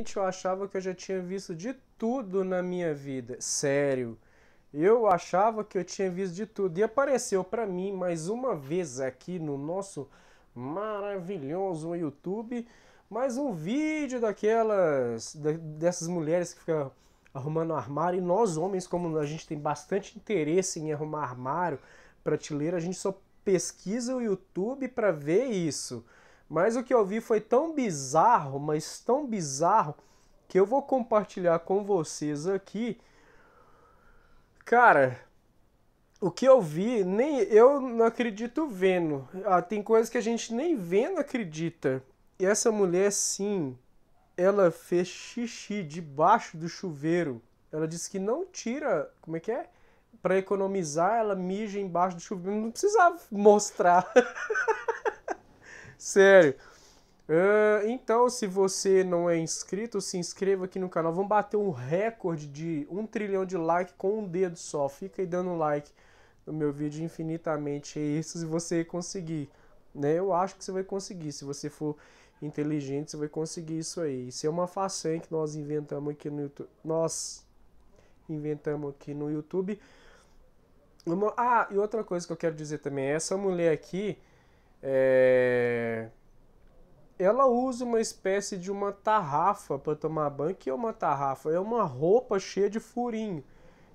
Sinceramente, eu achava que eu já tinha visto de tudo na minha vida. Sério. Eu achava que eu tinha visto de tudo. E apareceu para mim mais uma vez aqui no nosso maravilhoso YouTube mais um vídeo daquelas dessas mulheres que ficam arrumando armário e nós homens como a gente tem bastante interesse em arrumar armário, prateleira, a gente só pesquisa o YouTube para ver isso. Mas o que eu vi foi tão bizarro, mas tão bizarro, que eu vou compartilhar com vocês aqui. Cara, o que eu vi, nem eu não acredito vendo. Ah, tem coisas que a gente nem vendo acredita. E essa mulher, sim, ela fez xixi debaixo do chuveiro. Ela disse que não tira. Como é que é? Para economizar, ela mija embaixo do chuveiro. Não precisava mostrar. Sério. Uh, então, se você não é inscrito, se inscreva aqui no canal. Vamos bater um recorde de um trilhão de likes com um dedo só. Fica aí dando like no meu vídeo infinitamente. É isso se você conseguir. Né? Eu acho que você vai conseguir. Se você for inteligente, você vai conseguir isso aí. Isso é uma façanha que nós inventamos aqui no YouTube. Nós inventamos aqui no YouTube. Uma... Ah, e outra coisa que eu quero dizer também. Essa mulher aqui... É ela usa uma espécie de uma tarrafa para tomar banho. que é uma tarrafa? É uma roupa cheia de furinho.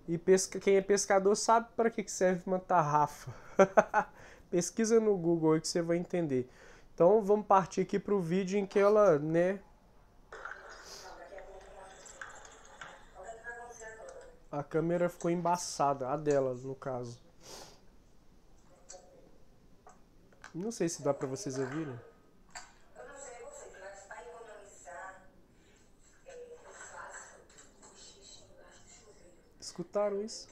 E pesca, quem é pescador sabe para que serve uma tarrafa. Pesquisa no Google aí que você vai entender. Então vamos partir aqui para o vídeo em que ela, né? A câmera ficou embaçada, a dela no caso. Não sei se dá para vocês ouvirem. Escutaram isso?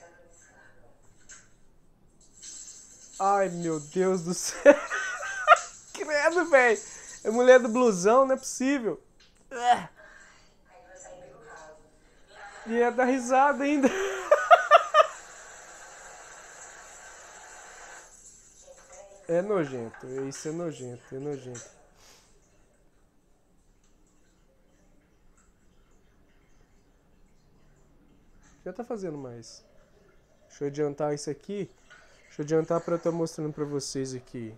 Ai, meu Deus do céu. Credo, velho. É mulher do blusão, não é possível. É. E é dar risada ainda. É nojento, isso é nojento, é nojento. Já tá fazendo mais. Deixa eu adiantar isso aqui. Deixa eu adiantar para eu estar tá mostrando para vocês aqui.